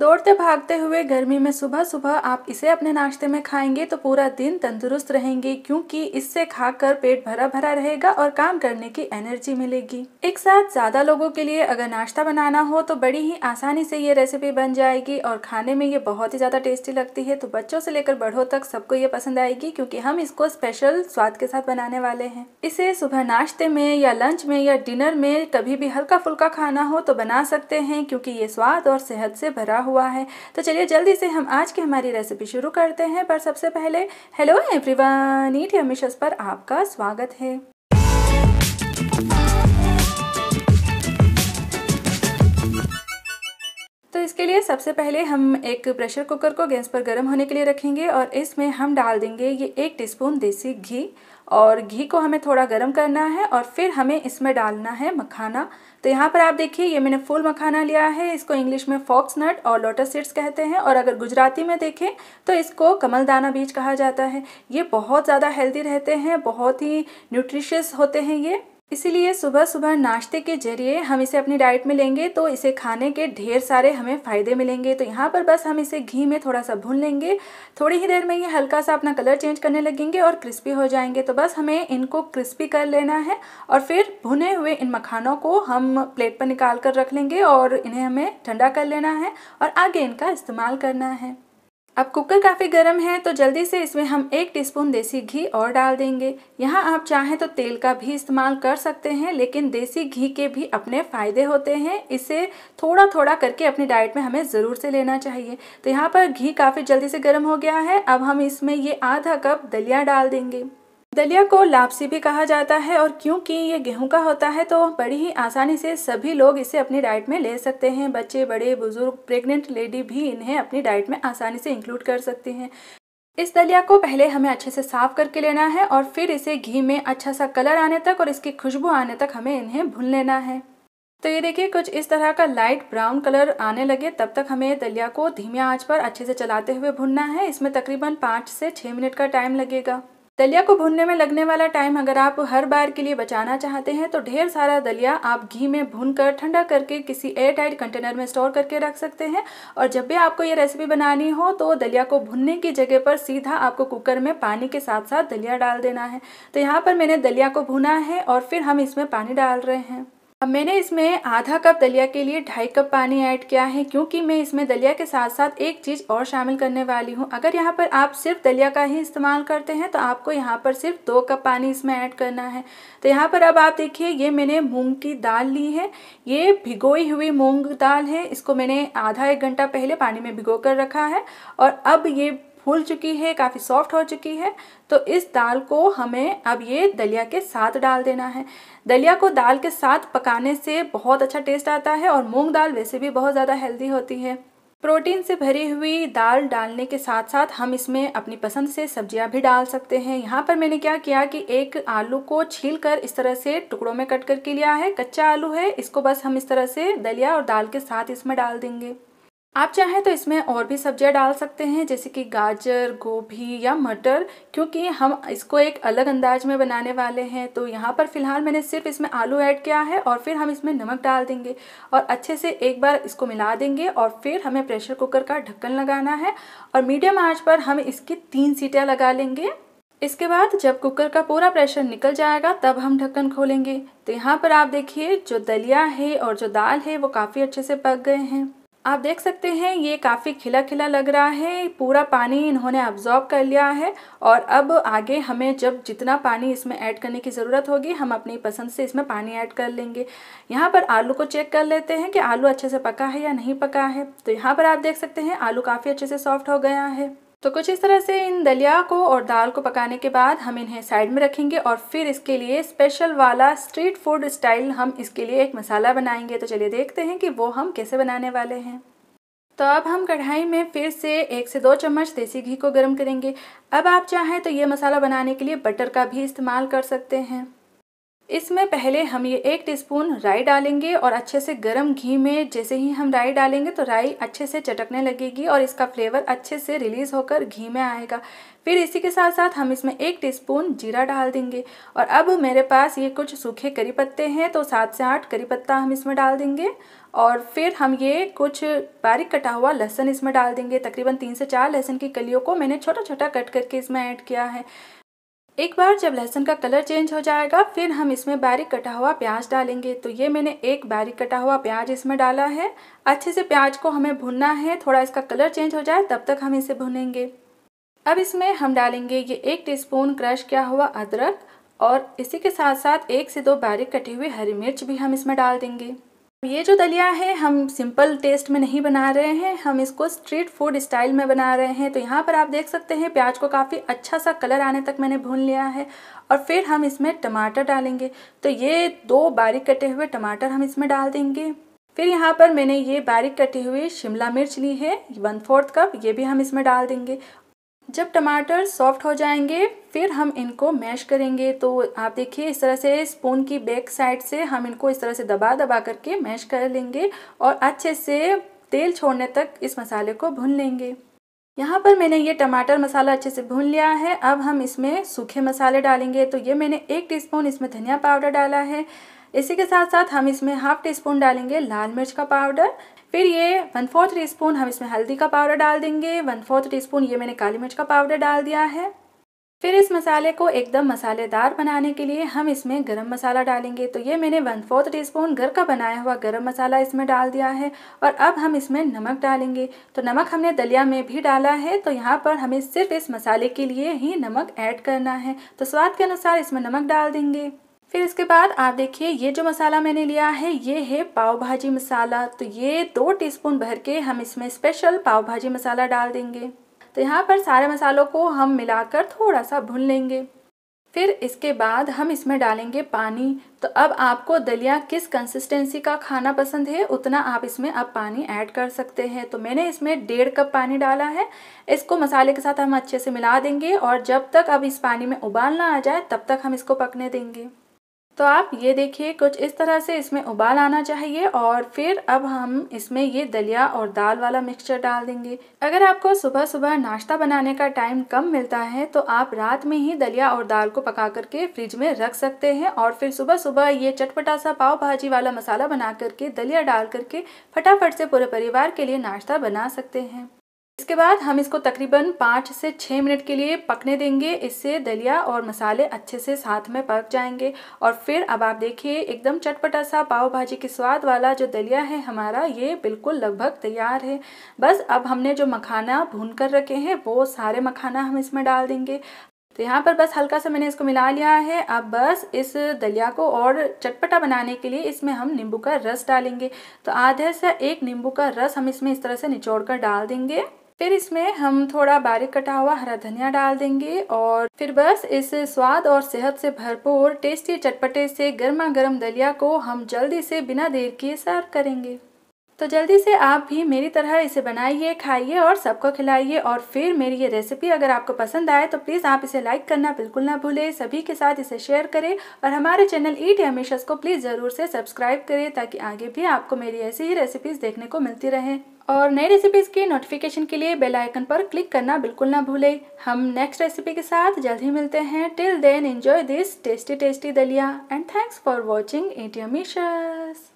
दौड़ते भागते हुए गर्मी में सुबह सुबह आप इसे अपने नाश्ते में खाएंगे तो पूरा दिन तंदुरुस्त रहेंगे क्योंकि इससे खाकर पेट भरा भरा रहेगा और काम करने की एनर्जी मिलेगी एक साथ ज़्यादा लोगों के लिए अगर नाश्ता बनाना हो तो बड़ी ही आसानी से ये रेसिपी बन जाएगी और खाने में ये बहुत ही ज़्यादा टेस्टी लगती है तो बच्चों से लेकर बड़ों तक सबको ये पसंद आएगी क्योंकि हम इसको स्पेशल स्वाद के साथ बनाने वाले हैं इसे सुबह नाश्ते में या लंच में या डिनर में कभी भी हल्का फुल्का खाना हो तो बना सकते हैं क्योंकि ये स्वाद और सेहत से भरा हो हुआ है तो चलिए जल्दी से हम आज की हमारी रेसिपी शुरू करते हैं पर सबसे पहले हेलो एवरीवन ईट पर आपका स्वागत है तो इसके लिए सबसे पहले हम एक प्रेशर कुकर को गैस पर गर्म होने के लिए रखेंगे और इसमें हम डाल देंगे ये एक टीस्पून देसी घी और घी को हमें थोड़ा गर्म करना है और फिर हमें इसमें डालना है मखाना तो यहाँ पर आप देखिए ये मैंने फुल मखाना लिया है इसको इंग्लिश में फॉक्स नट और लोटस सीड्स कहते हैं और अगर गुजराती में देखें तो इसको कमल दाना बीज कहा जाता है ये बहुत ज़्यादा हेल्दी रहते हैं बहुत ही न्यूट्रिशियस होते हैं ये इसीलिए सुबह सुबह नाश्ते के जरिए हम इसे अपनी डाइट में लेंगे तो इसे खाने के ढेर सारे हमें फ़ायदे मिलेंगे तो यहाँ पर बस हम इसे घी में थोड़ा सा भून लेंगे थोड़ी ही देर में ये हल्का सा अपना कलर चेंज करने लगेंगे और क्रिस्पी हो जाएंगे तो बस हमें इनको क्रिस्पी कर लेना है और फिर भुने हुए इन मखानों को हम प्लेट पर निकाल कर रख लेंगे और इन्हें हमें ठंडा कर लेना है और आगे इनका इस्तेमाल करना है अब कुकर काफ़ी गर्म है तो जल्दी से इसमें हम एक टीस्पून देसी घी और डाल देंगे यहाँ आप चाहें तो तेल का भी इस्तेमाल कर सकते हैं लेकिन देसी घी के भी अपने फ़ायदे होते हैं इसे थोड़ा थोड़ा करके अपनी डाइट में हमें ज़रूर से लेना चाहिए तो यहाँ पर घी काफ़ी जल्दी से गर्म हो गया है अब हम इसमें ये आधा कप दलिया डाल देंगे दलिया को लापसी भी कहा जाता है और क्योंकि ये गेहूं का होता है तो बड़ी ही आसानी से सभी लोग इसे अपनी डाइट में ले सकते हैं बच्चे बड़े बुजुर्ग प्रेग्नेंट लेडी भी इन्हें अपनी डाइट में आसानी से इंक्लूड कर सकती हैं इस दलिया को पहले हमें अच्छे से साफ करके लेना है और फिर इसे घी में अच्छा सा कलर आने तक और इसकी खुशबू आने तक हमें इन्हें भून लेना है तो ये देखिए कुछ इस तरह का लाइट ब्राउन कलर आने लगे तब तक हमें दलिया को धीमी आंच पर अच्छे से चलाते हुए भुनना है इसमें तकरीबन पाँच से छः मिनट का टाइम लगेगा दलिया को भूनने में लगने वाला टाइम अगर आप हर बार के लिए बचाना चाहते हैं तो ढेर सारा दलिया आप घी में भून कर ठंडा करके किसी एयर टाइट कंटेनर में स्टोर करके रख सकते हैं और जब भी आपको ये रेसिपी बनानी हो तो दलिया को भूनने की जगह पर सीधा आपको कुकर में पानी के साथ साथ दलिया डाल देना है तो यहाँ पर मैंने दलिया को भुना है और फिर हम इसमें पानी डाल रहे हैं अब मैंने इसमें आधा कप दलिया के लिए ढाई कप पानी ऐड किया है क्योंकि मैं इसमें दलिया के साथ साथ एक चीज़ और शामिल करने वाली हूँ अगर यहाँ पर आप सिर्फ दलिया का ही इस्तेमाल करते हैं तो आपको यहाँ पर सिर्फ दो कप पानी इसमें ऐड करना है तो यहाँ पर अब आप देखिए ये मैंने मूंग की दाल ली है ये भिगोई हुई मूंग दाल है इसको मैंने आधा एक घंटा पहले पानी में भिगो कर रखा है और अब ये फूल चुकी है काफ़ी सॉफ्ट हो चुकी है तो इस दाल को हमें अब ये दलिया के साथ डाल देना है दलिया को दाल के साथ पकाने से बहुत अच्छा टेस्ट आता है और मूंग दाल वैसे भी बहुत ज़्यादा हेल्दी होती है प्रोटीन से भरी हुई दाल डालने के साथ साथ हम इसमें अपनी पसंद से सब्जियां भी डाल सकते हैं यहाँ पर मैंने क्या किया कि एक आलू को छील कर इस तरह से टुकड़ों में कट करके लिया है कच्चा आलू है इसको बस हम इस तरह से दलिया और दाल के साथ इसमें डाल देंगे आप चाहें तो इसमें और भी सब्जियां डाल सकते हैं जैसे कि गाजर गोभी या मटर क्योंकि हम इसको एक अलग अंदाज में बनाने वाले हैं तो यहाँ पर फिलहाल मैंने सिर्फ इसमें आलू ऐड किया है और फिर हम इसमें नमक डाल देंगे और अच्छे से एक बार इसको मिला देंगे और फिर हमें प्रेशर कुकर का ढक्कन लगाना है और मीडियम आँच पर हम इसकी तीन सीटियाँ लगा लेंगे इसके बाद जब कुकर का पूरा प्रेशर निकल जाएगा तब हम ढक्कन खोलेंगे तो यहाँ पर आप देखिए जो दलिया है और जो दाल है वो काफ़ी अच्छे से पक गए हैं आप देख सकते हैं ये काफ़ी खिला खिला लग रहा है पूरा पानी इन्होंने अब्जॉर्ब कर लिया है और अब आगे हमें जब जितना पानी इसमें ऐड करने की ज़रूरत होगी हम अपनी पसंद से इसमें पानी ऐड कर लेंगे यहाँ पर आलू को चेक कर लेते हैं कि आलू अच्छे से पका है या नहीं पका है तो यहाँ पर आप देख सकते हैं आलू काफ़ी अच्छे से सॉफ्ट हो गया है तो कुछ इस तरह से इन दलिया को और दाल को पकाने के बाद हम इन्हें साइड में रखेंगे और फिर इसके लिए स्पेशल वाला स्ट्रीट फूड स्टाइल हम इसके लिए एक मसाला बनाएंगे तो चलिए देखते हैं कि वो हम कैसे बनाने वाले हैं तो अब हम कढ़ाई में फिर से एक से दो चम्मच देसी घी को गर्म करेंगे अब आप चाहें तो ये मसाला बनाने के लिए बटर का भी इस्तेमाल कर सकते हैं इसमें पहले हम ये एक टीस्पून राई डालेंगे और अच्छे से गरम घी में जैसे ही हम राई डालेंगे तो राई अच्छे से चटकने लगेगी और इसका फ्लेवर अच्छे से रिलीज़ होकर घी में आएगा फिर इसी के साथ साथ हम इसमें एक टीस्पून जीरा डाल देंगे और अब मेरे पास ये कुछ सूखे करी पत्ते हैं तो सात से आठ करी पत्ता हम इसमें डाल देंगे और फिर हम ये कुछ बारीक कटा हुआ लहसुन इसमें डाल देंगे तकरीबन तीन से चार लहसुन की कलियों को मैंने छोटा छोटा कट करके इसमें ऐड किया है एक बार जब लहसुन का कलर चेंज हो जाएगा फिर हम इसमें बारीक कटा हुआ प्याज डालेंगे तो ये मैंने एक बारीक कटा हुआ प्याज इसमें डाला है अच्छे से प्याज को हमें भुनना है थोड़ा इसका कलर चेंज हो जाए तब तक हम इसे भुनेंगे अब इसमें हम डालेंगे ये एक टीस्पून क्रश किया हुआ अदरक और इसी के साथ साथ एक से दो बारीक कटी हुई हरी मिर्च भी हम इसमें डाल देंगे ये जो दलिया है हम सिंपल टेस्ट में नहीं बना रहे हैं हम इसको स्ट्रीट फूड स्टाइल में बना रहे हैं तो यहाँ पर आप देख सकते हैं प्याज को काफ़ी अच्छा सा कलर आने तक मैंने भून लिया है और फिर हम इसमें टमाटर डालेंगे तो ये दो बारीक कटे हुए टमाटर हम इसमें डाल देंगे फिर यहाँ पर मैंने ये बारीक कटी हुई शिमला मिर्च ली है वन फोर्थ कप ये भी हम इसमें डाल देंगे जब टमाटर सॉफ्ट हो जाएंगे फिर हम इनको मैश करेंगे तो आप देखिए इस तरह से स्पून की बैक साइड से हम इनको इस तरह से दबा दबा करके मैश कर लेंगे और अच्छे से तेल छोड़ने तक इस मसाले को भून लेंगे यहाँ पर मैंने ये टमाटर मसाला अच्छे से भून लिया है अब हम इसमें सूखे मसाले डालेंगे तो ये मैंने एक टीस्पून इसमें धनिया पाउडर डाला है इसी के साथ साथ हम इसमें हाफ टी स्पून डालेंगे लाल मिर्च का पाउडर फिर ये वन फोर्थ टी स्पून हम इसमें हल्दी का पाउडर डाल देंगे वन फोर्थ टी स्पून ये मैंने काली मिर्च का पाउडर डाल दिया है फिर इस मसाले को एकदम मसालेदार बनाने के लिए हम इसमें गरम मसाला डालेंगे तो ये मैंने वन फोर्थ टी स्पून घर का बनाया हुआ गरम मसाला इसमें डाल दिया है और अब हम इसमें नमक डालेंगे तो नमक हमने दलिया में भी डाला है तो यहाँ पर हमें सिर्फ इस मसाले के लिए ही नमक ऐड करना है तो स्वाद के अनुसार इसमें नमक डाल देंगे फिर इसके बाद आप देखिए ये जो मसाला मैंने लिया है ये है पाव भाजी मसाला तो ये दो टीस्पून भर के हम इसमें स्पेशल पाव भाजी मसाला डाल देंगे तो यहाँ पर सारे मसालों को हम मिलाकर थोड़ा सा भून लेंगे फिर इसके बाद हम इसमें डालेंगे पानी तो अब आपको दलिया किस कंसिस्टेंसी का खाना पसंद है उतना आप इसमें अब पानी ऐड कर सकते हैं तो मैंने इसमें डेढ़ कप पानी डाला है इसको मसाले के साथ हम अच्छे से मिला देंगे और जब तक अब इस पानी में उबाल ना आ जाए तब तक हम इसको पकने देंगे तो आप ये देखिए कुछ इस तरह से इसमें उबाल आना चाहिए और फिर अब हम इसमें ये दलिया और दाल वाला मिक्सचर डाल देंगे अगर आपको सुबह सुबह नाश्ता बनाने का टाइम कम मिलता है तो आप रात में ही दलिया और दाल को पका करके फ्रिज में रख सकते हैं और फिर सुबह सुबह ये चटपटा सा पाव भाजी वाला मसाला बना करके दलिया डाल करके फटाफट से पूरे परिवार के लिए नाश्ता बना सकते हैं इसके बाद हम इसको तकरीबन पाँच से छः मिनट के लिए पकने देंगे इससे दलिया और मसाले अच्छे से साथ में पक जाएंगे और फिर अब आप देखिए एकदम चटपटा सा पाव भाजी के स्वाद वाला जो दलिया है हमारा ये बिल्कुल लगभग तैयार है बस अब हमने जो मखाना भून कर रखे हैं वो सारे मखाना हम इसमें डाल देंगे तो यहाँ पर बस हल्का सा मैंने इसको मिला लिया है अब बस इस दलिया को और चटपटा बनाने के लिए इसमें हम नींबू का रस डालेंगे तो आधे से एक नींबू का रस हम इसमें इस तरह से निचोड़ कर डाल देंगे फिर इसमें हम थोड़ा बारीक कटा हुआ हरा धनिया डाल देंगे और फिर बस इस स्वाद और सेहत से भरपूर टेस्टी चटपटे से गर्मा गर्म दलिया को हम जल्दी से बिना देर किए सर्व करेंगे तो जल्दी से आप भी मेरी तरह इसे बनाइए खाइए और सबको खिलाइए और फिर मेरी ये रेसिपी अगर आपको पसंद आए तो प्लीज़ आप इसे लाइक करना बिल्कुल ना भूलें सभी के साथ इसे शेयर करें और हमारे चैनल ईट हमेशा को प्लीज़ ज़रूर से सब्सक्राइब करें ताकि आगे भी आपको मेरी ऐसी ही रेसिपीज़ देखने को मिलती रहें और नई रेसिपीज़ के नोटिफिकेशन के लिए बेल आइकन पर क्लिक करना बिल्कुल ना भूलें हम नेक्स्ट रेसिपी के साथ जल्द ही मिलते हैं till then enjoy this tasty tasty daliya and thanks for watching ATM